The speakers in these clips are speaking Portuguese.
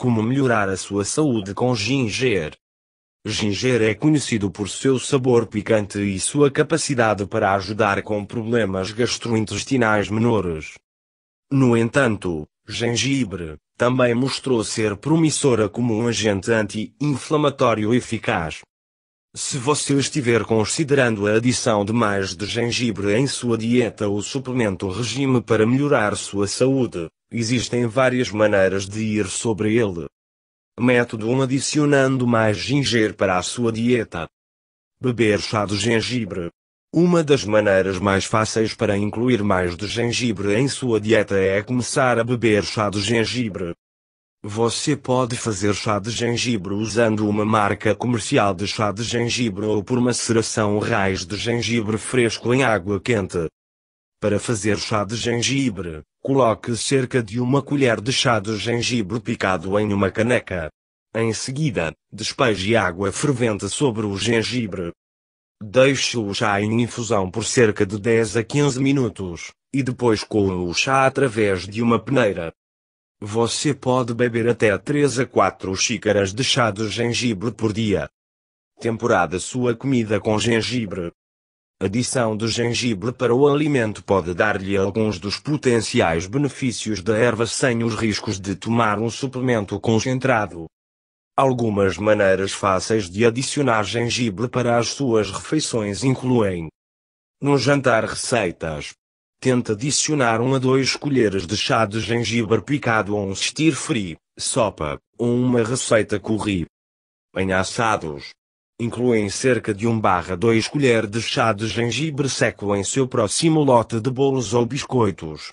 Como melhorar a sua saúde com ginger. Ginger é conhecido por seu sabor picante e sua capacidade para ajudar com problemas gastrointestinais menores. No entanto, gengibre também mostrou ser promissora como um agente anti-inflamatório eficaz. Se você estiver considerando a adição de mais de gengibre em sua dieta ou suplemento regime para melhorar sua saúde, Existem várias maneiras de ir sobre ele. Método 1 Adicionando mais ginger para a sua dieta. Beber chá de gengibre. Uma das maneiras mais fáceis para incluir mais de gengibre em sua dieta é começar a beber chá de gengibre. Você pode fazer chá de gengibre usando uma marca comercial de chá de gengibre ou por maceração raiz de gengibre fresco em água quente. Para fazer chá de gengibre, Coloque cerca de uma colher de chá de gengibre picado em uma caneca. Em seguida, despeje água fervente sobre o gengibre. Deixe o chá em infusão por cerca de 10 a 15 minutos, e depois coa o chá através de uma peneira. Você pode beber até 3 a 4 xícaras de chá de gengibre por dia. Temporada sua comida com gengibre. Adição de gengibre para o alimento pode dar-lhe alguns dos potenciais benefícios da erva sem os riscos de tomar um suplemento concentrado. Algumas maneiras fáceis de adicionar gengibre para as suas refeições incluem: no jantar receitas, tente adicionar 1 a 2 colheres de chá de gengibre picado a um stir-free, sopa, ou uma receita curry. Em assados, incluem cerca de 1 barra 2 colher de chá de gengibre seco em seu próximo lote de bolos ou biscoitos.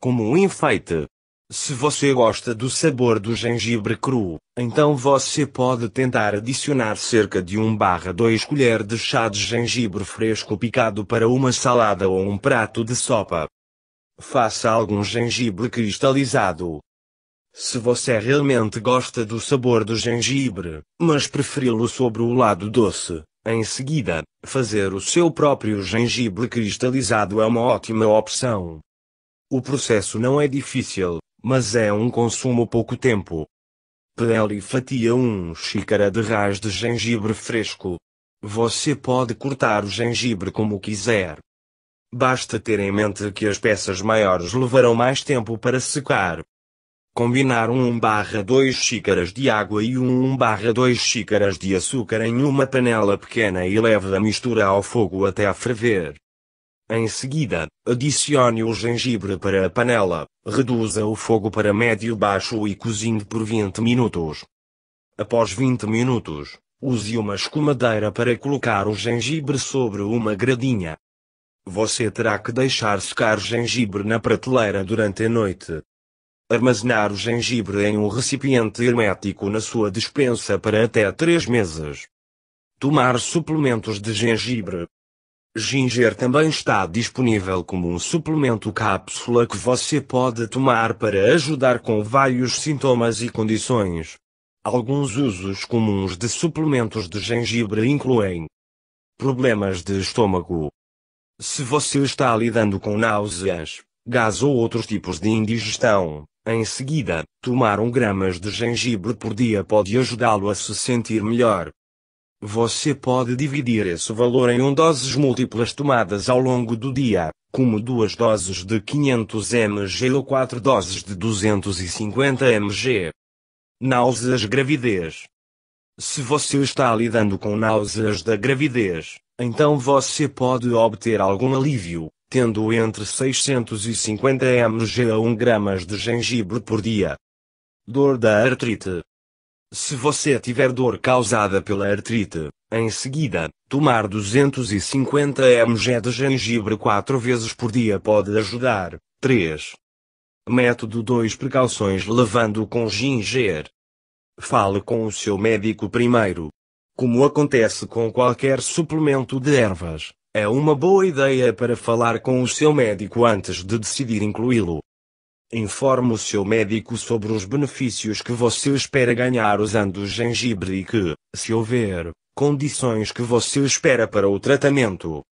Como um enfeite. Se você gosta do sabor do gengibre cru, então você pode tentar adicionar cerca de 1 barra 2 colher de chá de gengibre fresco picado para uma salada ou um prato de sopa. Faça algum gengibre cristalizado, se você realmente gosta do sabor do gengibre, mas preferi-lo sobre o lado doce, em seguida, fazer o seu próprio gengibre cristalizado é uma ótima opção. O processo não é difícil, mas é um consumo pouco tempo. Pele e fatia 1 xícara de ras de gengibre fresco. Você pode cortar o gengibre como quiser. Basta ter em mente que as peças maiores levarão mais tempo para secar. Combinar 1 barra 2 xícaras de água e 1 barra 2 xícaras de açúcar em uma panela pequena e leve a mistura ao fogo até a ferver. Em seguida, adicione o gengibre para a panela, reduza o fogo para médio-baixo e cozinhe por 20 minutos. Após 20 minutos, use uma escumadeira para colocar o gengibre sobre uma gradinha. Você terá que deixar secar gengibre na prateleira durante a noite, armazenar o gengibre em um recipiente hermético na sua despensa para até 3 meses. Tomar suplementos de gengibre. Ginger também está disponível como um suplemento cápsula que você pode tomar para ajudar com vários sintomas e condições. Alguns usos comuns de suplementos de gengibre incluem problemas de estômago. Se você está lidando com náuseas, gás ou outros tipos de indigestão, em seguida, tomar um gramas de gengibre por dia pode ajudá-lo a se sentir melhor. Você pode dividir esse valor em um doses múltiplas tomadas ao longo do dia, como duas doses de 500 mg ou quatro doses de 250 mg. Náuseas gravidez. Se você está lidando com náuseas da gravidez, então você pode obter algum alívio, tendo entre 650 mg a 1 gramas de gengibre por dia. Dor da artrite. Se você tiver dor causada pela artrite, em seguida, tomar 250 mg de gengibre 4 vezes por dia pode ajudar. 3. Método 2 Precauções levando com ginger. Fale com o seu médico primeiro. Como acontece com qualquer suplemento de ervas, é uma boa ideia para falar com o seu médico antes de decidir incluí-lo. Informe o seu médico sobre os benefícios que você espera ganhar usando o gengibre e que, se houver, condições que você espera para o tratamento.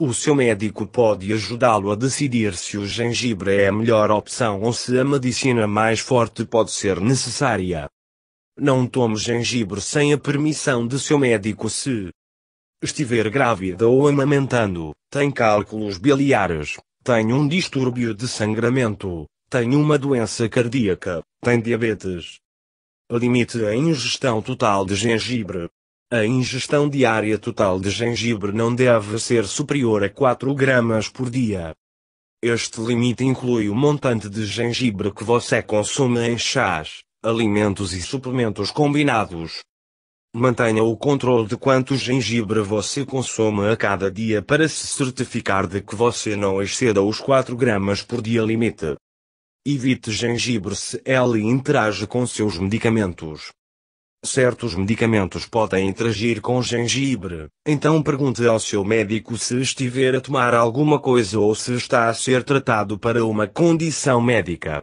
O seu médico pode ajudá-lo a decidir se o gengibre é a melhor opção ou se a medicina mais forte pode ser necessária. Não tome gengibre sem a permissão de seu médico se, estiver grávida ou amamentando, tem cálculos biliares, tem um distúrbio de sangramento, tem uma doença cardíaca, tem diabetes. Limite a ingestão total de gengibre. A ingestão diária total de gengibre não deve ser superior a 4 gramas por dia. Este limite inclui o montante de gengibre que você consome em chás, alimentos e suplementos combinados, Mantenha o controle de quanto gengibre você consome a cada dia para se certificar de que você não exceda os 4 gramas por dia limite. Evite gengibre se ele interage com seus medicamentos. Certos medicamentos podem interagir com gengibre, então pergunte ao seu médico se estiver a tomar alguma coisa ou se está a ser tratado para uma condição médica.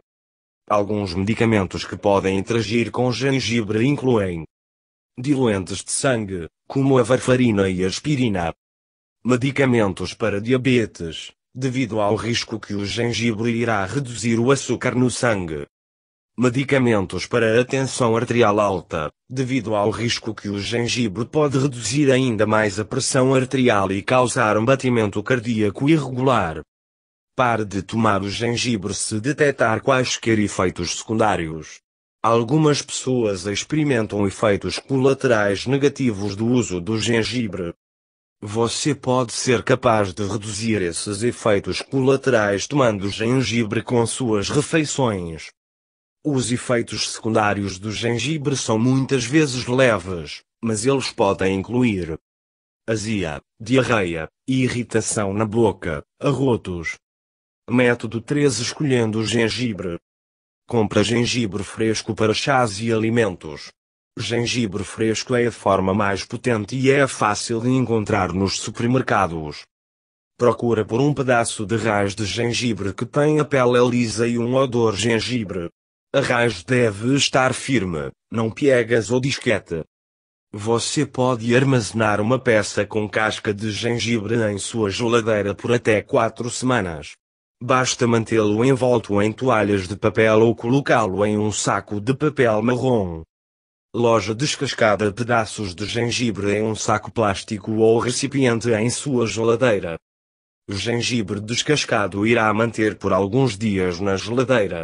Alguns medicamentos que podem interagir com gengibre incluem diluentes de sangue, como a varfarina e a aspirina. Medicamentos para diabetes, devido ao risco que o gengibre irá reduzir o açúcar no sangue. Medicamentos para a tensão arterial alta, devido ao risco que o gengibre pode reduzir ainda mais a pressão arterial e causar um batimento cardíaco irregular. Pare de tomar o gengibre se detectar quaisquer efeitos secundários. Algumas pessoas experimentam efeitos colaterais negativos do uso do gengibre. Você pode ser capaz de reduzir esses efeitos colaterais tomando gengibre com suas refeições. Os efeitos secundários do gengibre são muitas vezes leves, mas eles podem incluir azia, diarreia, irritação na boca, arrotos. Método 3 Escolhendo o gengibre Compra gengibre fresco para chás e alimentos. Gengibre fresco é a forma mais potente e é fácil de encontrar nos supermercados. Procura por um pedaço de raiz de gengibre que tenha pele lisa e um odor gengibre. A raiz deve estar firme, não piegas ou disquete. Você pode armazenar uma peça com casca de gengibre em sua geladeira por até 4 semanas. Basta mantê-lo envolto em toalhas de papel ou colocá-lo em um saco de papel marrom. Loja descascada pedaços de gengibre em um saco plástico ou recipiente em sua geladeira. O gengibre descascado irá manter por alguns dias na geladeira.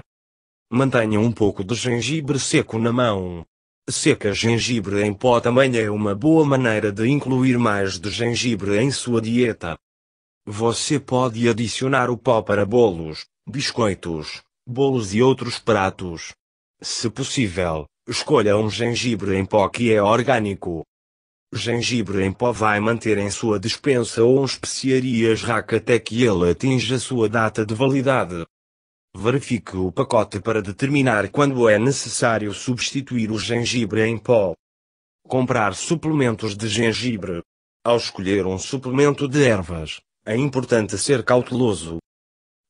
Mantenha um pouco de gengibre seco na mão. Seca gengibre em pó também é uma boa maneira de incluir mais de gengibre em sua dieta. Você pode adicionar o pó para bolos, biscoitos, bolos e outros pratos. Se possível, escolha um gengibre em pó que é orgânico. Gengibre em pó vai manter em sua despensa ou especiarias rack até que ele atinja sua data de validade. Verifique o pacote para determinar quando é necessário substituir o gengibre em pó. Comprar suplementos de gengibre. Ao escolher um suplemento de ervas, é importante ser cauteloso.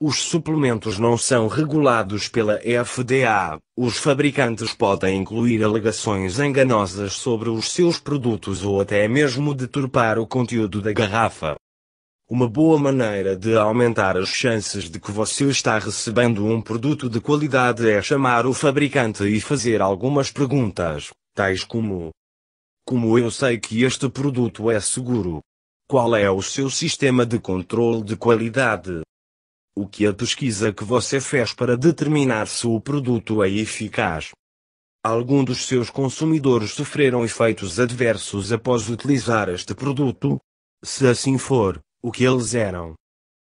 Os suplementos não são regulados pela FDA. Os fabricantes podem incluir alegações enganosas sobre os seus produtos ou até mesmo deturpar o conteúdo da garrafa. Uma boa maneira de aumentar as chances de que você está recebendo um produto de qualidade é chamar o fabricante e fazer algumas perguntas, tais como: Como eu sei que este produto é seguro? Qual é o seu sistema de controle de qualidade? O que a pesquisa que você fez para determinar se o produto é eficaz? Algum dos seus consumidores sofreram efeitos adversos após utilizar este produto? Se assim for, o que eles eram?